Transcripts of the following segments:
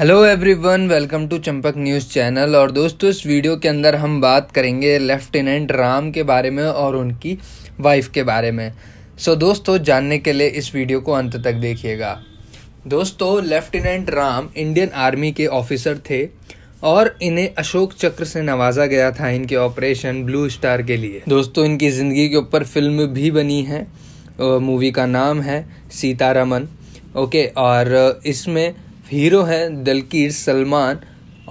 hello everyone welcome to Champak news channel और दोस्तों इस वीडियो के अंदर हम बात करेंगे लेफ्टिनेंट राम के बारे में और उनकी वाइफ के बारे में सो so, दोस्तों जानने के लिए इस वीडियो को अंत तक देखिएगा दोस्तों लेफ्टिनेंट राम इंडियन आर्मी के ऑफिसर थे और इन्हें अशोक चक्र से नवाजा गया था इनके ऑपरेशन ब्लू स्टार के लिए दोस्तों इनकी ज़िंदगी के ऊपर फिल्म भी बनी है मूवी का नाम है सीतारमन ओके और इसमें हीरो हैं दलकीर सलमान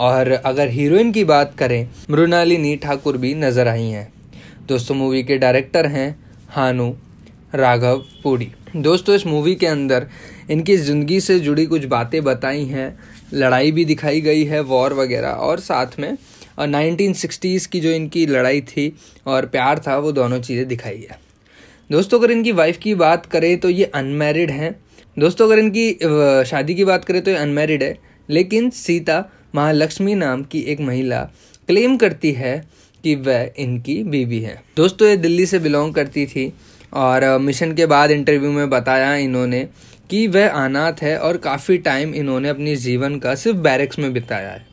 और अगर हीरोइन की बात करें मृणालिनी ठाकुर भी नज़र आई हैं दोस्तों मूवी के डायरेक्टर हैं हानु राघव पुरी दोस्तों इस मूवी के अंदर इनकी ज़िंदगी से जुड़ी कुछ बातें बताई हैं लड़ाई भी दिखाई गई है वॉर वगैरह और साथ में और नाइनटीन सिक्सटीज़ की जो इनकी लड़ाई थी और प्यार था वो दोनों चीज़ें दिखाई है दोस्तों अगर इनकी वाइफ की बात करें तो ये अनमेरिड हैं दोस्तों अगर इनकी शादी की बात करें तो ये अनमेरिड है लेकिन सीता महालक्ष्मी नाम की एक महिला क्लेम करती है कि वह इनकी बीवी है दोस्तों ये दिल्ली से बिलोंग करती थी और मिशन के बाद इंटरव्यू में बताया इन्होंने कि वह अनाथ है और काफ़ी टाइम इन्होंने अपनी जीवन का सिर्फ बैरक्स में बिताया है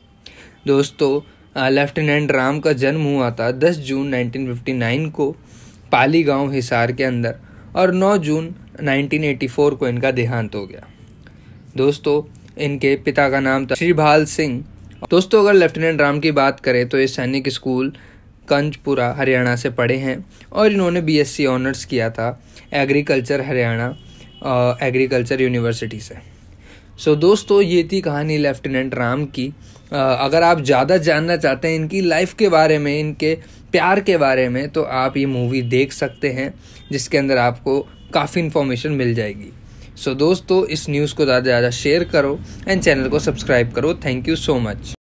दोस्तों लेफ्टिनेंट राम का जन्म हुआ था 10 जून 1959 को पाली गांव हिसार के अंदर और 9 जून 1984 को इनका देहांत हो गया दोस्तों इनके पिता का नाम था श्रीभाल सिंह दोस्तों अगर लेफ्टिनेंट राम की बात करें तो ये सैनिक स्कूल कंजपुरा हरियाणा से पढ़े हैं और इन्होंने बीएससी ऑनर्स किया था एग्रीकल्चर हरियाणा एग्रीकल्चर यूनिवर्सिटी से सो so, दोस्तों ये थी कहानी लेफ्टिनेंट राम की अगर आप ज़्यादा जानना चाहते हैं इनकी लाइफ के बारे में इनके प्यार के बारे में तो आप ये मूवी देख सकते हैं जिसके अंदर आपको काफ़ी इन्फॉर्मेशन मिल जाएगी सो so, दोस्तों इस न्यूज़ को ज़्यादा से ज़्यादा शेयर करो एंड चैनल को सब्सक्राइब करो थैंक यू सो मच